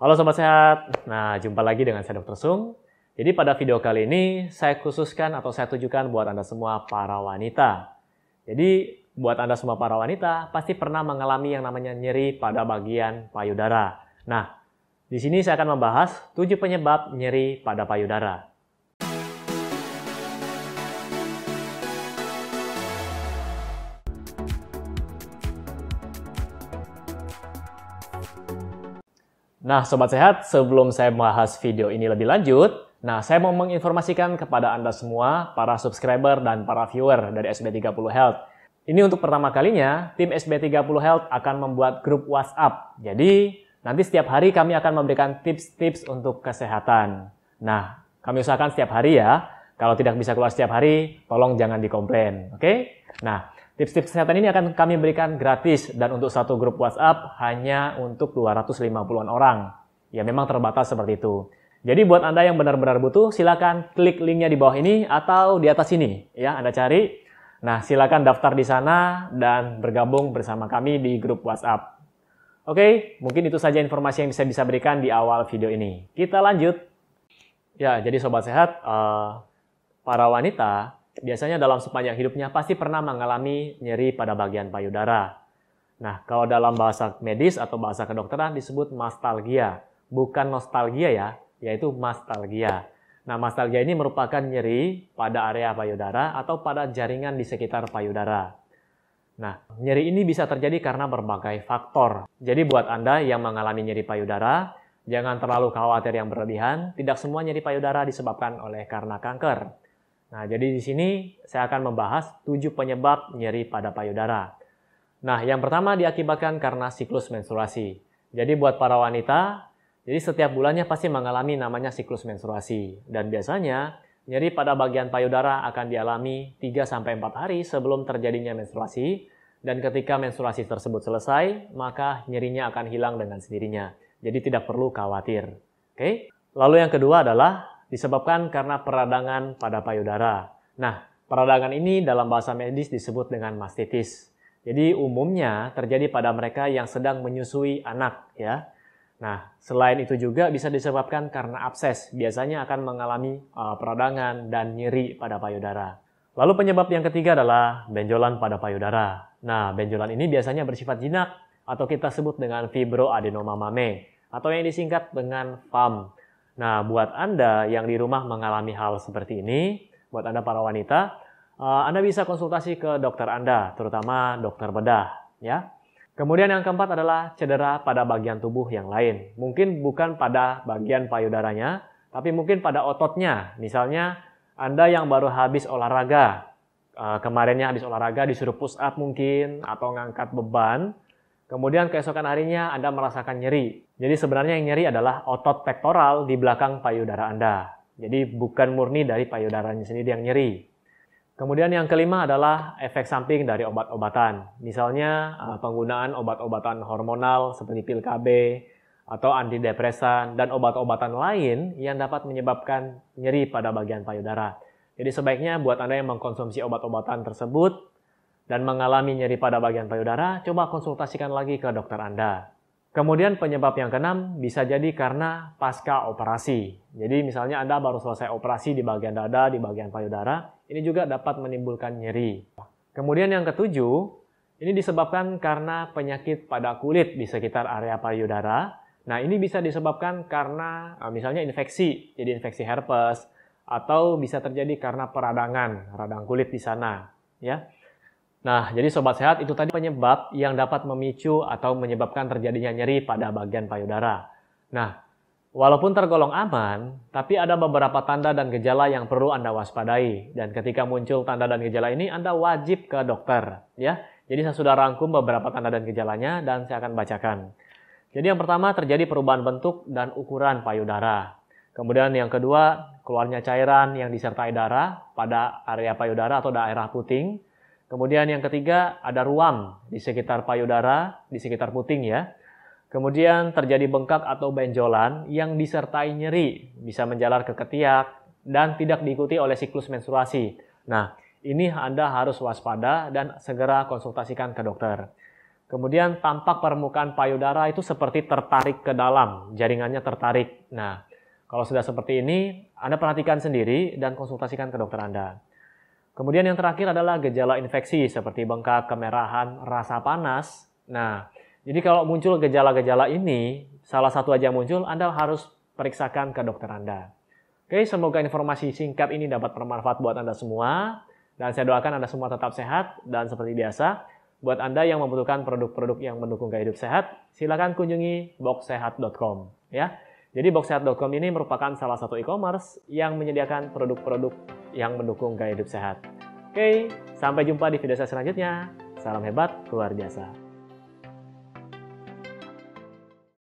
Halo Sobat Sehat, nah jumpa lagi dengan saya Dr. Sung. Jadi pada video kali ini saya khususkan atau saya tujukan buat Anda semua para wanita. Jadi buat Anda semua para wanita pasti pernah mengalami yang namanya nyeri pada bagian payudara. Nah, di sini saya akan membahas tujuh penyebab nyeri pada payudara. Nah, Sobat Sehat, sebelum saya membahas video ini lebih lanjut, Nah, saya mau menginformasikan kepada Anda semua, para subscriber dan para viewer dari SB30 Health. Ini untuk pertama kalinya, tim SB30 Health akan membuat grup WhatsApp. Jadi, nanti setiap hari kami akan memberikan tips-tips untuk kesehatan. Nah, kami usahakan setiap hari ya. Kalau tidak bisa keluar setiap hari, tolong jangan dikomplain, oke? Okay? Nah, Tips-tips kesehatan ini akan kami berikan gratis dan untuk satu grup WhatsApp hanya untuk 250-an orang. Ya memang terbatas seperti itu. Jadi buat Anda yang benar-benar butuh, silakan klik linknya di bawah ini atau di atas ini. Ya, Anda cari. Nah, silakan daftar di sana dan bergabung bersama kami di grup WhatsApp. Oke, mungkin itu saja informasi yang bisa bisa berikan di awal video ini. Kita lanjut. Ya, jadi sobat sehat, eh, para wanita biasanya dalam sepanjang hidupnya pasti pernah mengalami nyeri pada bagian payudara. Nah, kalau dalam bahasa medis atau bahasa kedokteran disebut mastalgia, bukan nostalgia ya, yaitu mastalgia. Nah, mastalgia ini merupakan nyeri pada area payudara atau pada jaringan di sekitar payudara. Nah, nyeri ini bisa terjadi karena berbagai faktor. Jadi buat Anda yang mengalami nyeri payudara, jangan terlalu khawatir yang berlebihan, tidak semua nyeri payudara disebabkan oleh karena kanker. Nah, jadi di sini saya akan membahas tujuh penyebab nyeri pada payudara. Nah, yang pertama diakibatkan karena siklus menstruasi. Jadi buat para wanita, jadi setiap bulannya pasti mengalami namanya siklus menstruasi. Dan biasanya nyeri pada bagian payudara akan dialami 3-4 hari sebelum terjadinya menstruasi. Dan ketika menstruasi tersebut selesai, maka nyerinya akan hilang dengan sendirinya. Jadi tidak perlu khawatir. Oke? Lalu yang kedua adalah disebabkan karena peradangan pada payudara. Nah, peradangan ini dalam bahasa medis disebut dengan mastitis. Jadi umumnya terjadi pada mereka yang sedang menyusui anak ya. Nah, selain itu juga bisa disebabkan karena abses, biasanya akan mengalami uh, peradangan dan nyeri pada payudara. Lalu penyebab yang ketiga adalah benjolan pada payudara. Nah, benjolan ini biasanya bersifat jinak atau kita sebut dengan fibroadenoma mame atau yang disingkat dengan FAM. Nah, buat Anda yang di rumah mengalami hal seperti ini, buat Anda para wanita, eh, Anda bisa konsultasi ke dokter Anda, terutama dokter bedah, ya. Kemudian yang keempat adalah cedera pada bagian tubuh yang lain. Mungkin bukan pada bagian payudaranya, tapi mungkin pada ototnya. Misalnya Anda yang baru habis olahraga, eh, kemarinnya habis olahraga disuruh push up mungkin, atau ngangkat beban, Kemudian keesokan harinya Anda merasakan nyeri. Jadi sebenarnya yang nyeri adalah otot pektoral di belakang payudara Anda. Jadi bukan murni dari payudaranya sendiri yang nyeri. Kemudian yang kelima adalah efek samping dari obat-obatan. Misalnya eh, penggunaan obat-obatan hormonal seperti pil KB atau antidepresan dan obat-obatan lain yang dapat menyebabkan nyeri pada bagian payudara. Jadi sebaiknya buat Anda yang mengkonsumsi obat-obatan tersebut, dan mengalami nyeri pada bagian payudara, coba konsultasikan lagi ke dokter Anda. Kemudian penyebab yang keenam bisa jadi karena pasca operasi. Jadi misalnya Anda baru selesai operasi di bagian dada, di bagian payudara, ini juga dapat menimbulkan nyeri. Kemudian yang ketujuh, ini disebabkan karena penyakit pada kulit di sekitar area payudara. Nah ini bisa disebabkan karena eh, misalnya infeksi, jadi infeksi herpes, atau bisa terjadi karena peradangan, radang kulit di sana. ya. Nah, jadi sobat sehat itu tadi penyebab yang dapat memicu atau menyebabkan terjadinya nyeri pada bagian payudara. Nah, walaupun tergolong aman, tapi ada beberapa tanda dan gejala yang perlu Anda waspadai. Dan ketika muncul tanda dan gejala ini, Anda wajib ke dokter, ya. Jadi saya sudah rangkum beberapa tanda dan gejalanya dan saya akan bacakan. Jadi yang pertama terjadi perubahan bentuk dan ukuran payudara. Kemudian yang kedua, keluarnya cairan yang disertai darah pada area payudara atau daerah puting. Kemudian yang ketiga ada ruam di sekitar payudara, di sekitar puting ya. Kemudian terjadi bengkak atau benjolan yang disertai nyeri, bisa menjalar ke ketiak dan tidak diikuti oleh siklus menstruasi. Nah, ini Anda harus waspada dan segera konsultasikan ke dokter. Kemudian tampak permukaan payudara itu seperti tertarik ke dalam, jaringannya tertarik. Nah, kalau sudah seperti ini, Anda perhatikan sendiri dan konsultasikan ke dokter Anda. Kemudian yang terakhir adalah gejala infeksi seperti bengkak, kemerahan, rasa panas. Nah, jadi kalau muncul gejala-gejala ini, salah satu aja muncul, Anda harus periksakan ke dokter Anda. Oke, semoga informasi singkat ini dapat bermanfaat buat Anda semua. Dan saya doakan Anda semua tetap sehat dan seperti biasa, Buat Anda yang membutuhkan produk-produk yang mendukung gaya hidup sehat, silakan kunjungi boxsehat.com ya. Jadi boxsehat.com ini merupakan salah satu e-commerce yang menyediakan produk-produk yang mendukung gaya hidup sehat. Oke, sampai jumpa di video saya selanjutnya. Salam hebat, luar biasa.